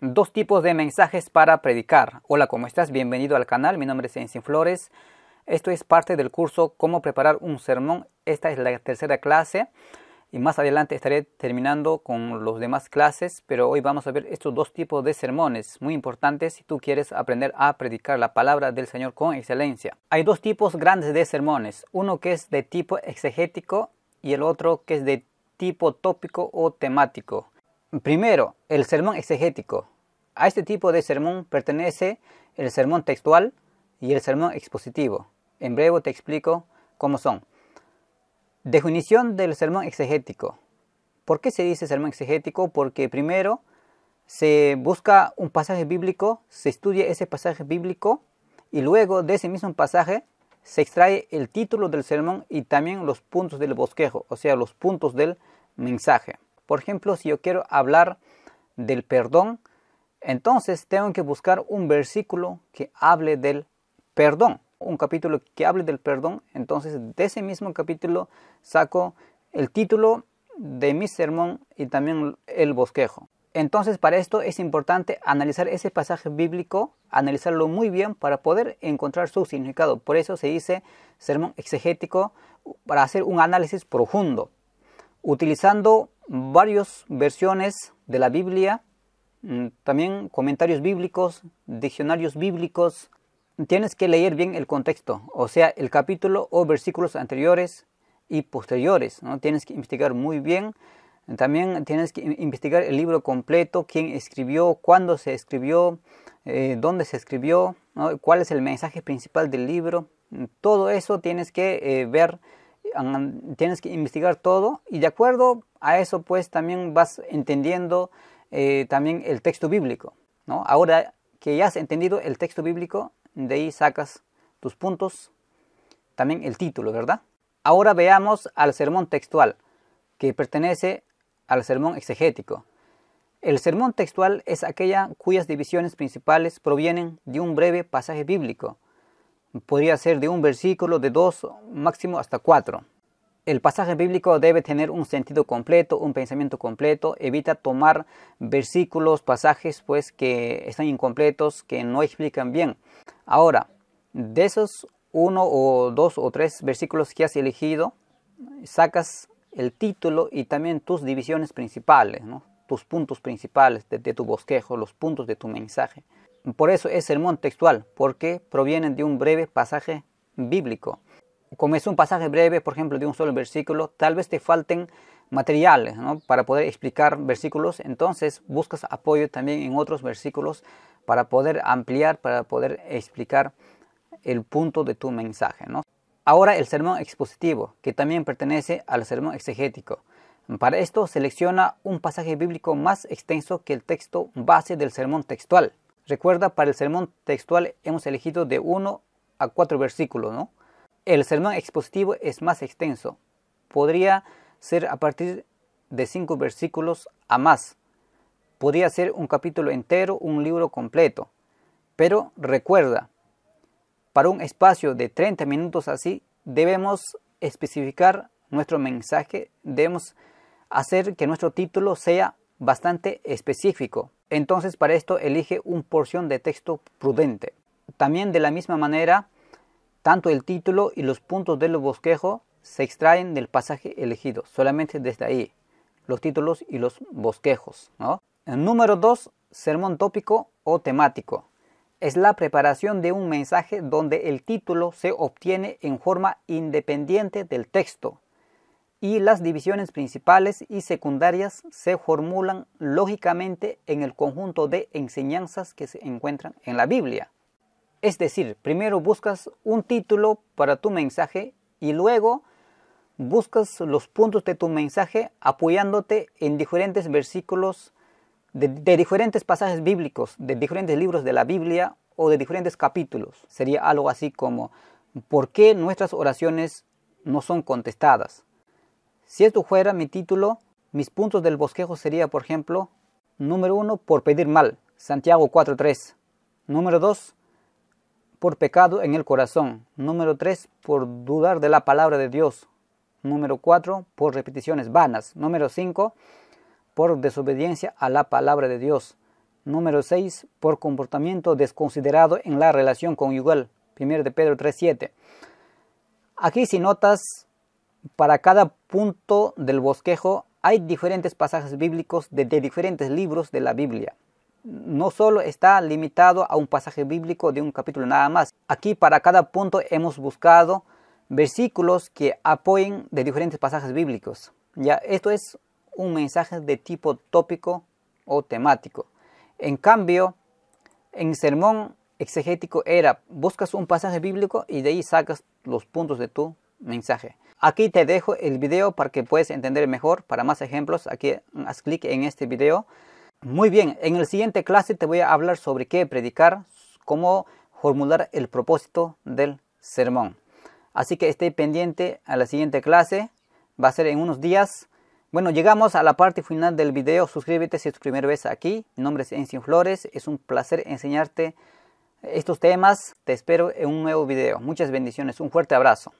dos tipos de mensajes para predicar. Hola, ¿cómo estás? Bienvenido al canal. Mi nombre es Ensin Flores. Esto es parte del curso Cómo preparar un sermón. Esta es la tercera clase y más adelante estaré terminando con los demás clases, pero hoy vamos a ver estos dos tipos de sermones muy importantes si tú quieres aprender a predicar la palabra del Señor con excelencia. Hay dos tipos grandes de sermones, uno que es de tipo exegético y el otro que es de tipo tópico o temático. Primero, el sermón exegético. A este tipo de sermón pertenece el sermón textual y el sermón expositivo. En breve te explico cómo son. Definición del sermón exegético. ¿Por qué se dice sermón exegético? Porque primero se busca un pasaje bíblico, se estudia ese pasaje bíblico y luego de ese mismo pasaje se extrae el título del sermón y también los puntos del bosquejo, o sea, los puntos del mensaje. Por ejemplo, si yo quiero hablar del perdón, entonces tengo que buscar un versículo que hable del perdón, un capítulo que hable del perdón, entonces de ese mismo capítulo saco el título de mi sermón y también el bosquejo. Entonces para esto es importante analizar ese pasaje bíblico, analizarlo muy bien para poder encontrar su significado. Por eso se dice sermón exegético para hacer un análisis profundo utilizando varias versiones de la Biblia, mm, también comentarios bíblicos, diccionarios bíblicos. Tienes que leer bien el contexto, o sea, el capítulo o versículos anteriores y posteriores. ¿no? Tienes que investigar muy bien. También tienes que investigar el libro completo, quién escribió, cuándo se escribió, eh, dónde se escribió, cuál es el mensaje principal del libro. Todo eso tienes que eh, ver tienes que investigar todo y de acuerdo a eso pues también vas entendiendo eh, también el texto bíblico. Ahora que ya has entendido el texto bíblico, de ahí sacas tus puntos, también el título, ¿verdad? Ahora veamos al sermón textual, que pertenece al sermón exegético. El sermón textual es aquella cuyas divisiones principales provienen de un breve pasaje bíblico podría ser de un versículo, de dos, máximo hasta cuatro. El pasaje bíblico debe tener un sentido completo, un pensamiento completo. Evita tomar versículos, pasajes, pues que están incompletos, que no explican bien. Ahora, de esos uno o dos o tres versículos que has elegido, sacas el título y también tus divisiones principales, tus puntos principales de tu bosquejo, los puntos de tu mensaje. Por eso es sermón textual, porque provienen de un breve pasaje bíblico. Como es un pasaje breve, por ejemplo, de un solo versículo, tal vez te falten materiales para poder explicar versículos, entonces buscas apoyo también en otros versículos para poder ampliar, para poder explicar el punto de tu mensaje. Ahora el sermón expositivo, que también pertenece al sermón exegético. Para esto selecciona un pasaje bíblico más extenso que el texto base del sermón textual. Recuerda, para el sermón textual hemos elegido de 1 a 4 versículos, ¿no? El sermón expositivo es más extenso. Podría ser a partir de 5 versículos a más. Podría ser un capítulo entero, un libro completo. Pero recuerda, para un espacio de 30 minutos así, debemos especificar nuestro mensaje, debemos hacer que nuestro título sea bastante específico entonces para esto elige una porción de texto prudente. También de la misma manera, tanto el título y los puntos del bosquejo se extraen del pasaje elegido, solamente desde ahí, los títulos y los bosquejos. número 2, sermón tópico o temático. Es la preparación de un mensaje donde el título se obtiene en forma independiente del texto y las divisiones principales y secundarias se formulan lógicamente en el conjunto de enseñanzas que se encuentran en la Biblia. Es decir, primero buscas un título para tu mensaje y luego buscas los puntos de tu mensaje apoyándote en diferentes versículos de, diferentes pasajes bíblicos, de diferentes libros de la Biblia o de diferentes capítulos. Sería algo así como, ¿por qué nuestras oraciones no son contestadas? Si esto fuera mi título, mis puntos del bosquejo sería, por ejemplo, número 1, por pedir mal, Santiago 4.3. Número 2, por pecado en el corazón. Número 3, por dudar de la palabra de Dios. Número 4, por repeticiones vanas. Número 5, por desobediencia a la palabra de Dios. Número 6, por comportamiento desconsiderado en la relación con Igual. 1 de Pedro 3.7. Aquí si notas para cada punto del bosquejo hay diferentes pasajes bíblicos de, diferentes libros de la Biblia. No solo está limitado a un pasaje bíblico de un capítulo nada más. Aquí para cada punto hemos buscado versículos que apoyen de diferentes pasajes bíblicos. Ya esto es un mensaje de tipo tópico o temático. En cambio, en sermón exegético era buscas un pasaje bíblico y de ahí sacas los puntos de tu mensaje. Aquí te dejo el video para que puedas entender mejor. Para más ejemplos, aquí mm, haz clic en este video. Muy bien, en el siguiente clase te voy a hablar sobre qué predicar, cómo formular el propósito del sermón. Así que esté pendiente a la siguiente clase, va a ser en unos días. Bueno, llegamos a la parte final del video. Suscríbete si es tu primera vez aquí. Mi nombre es Encio Flores. Es un placer enseñarte estos temas. Te espero en un nuevo video. Muchas bendiciones. Un fuerte abrazo.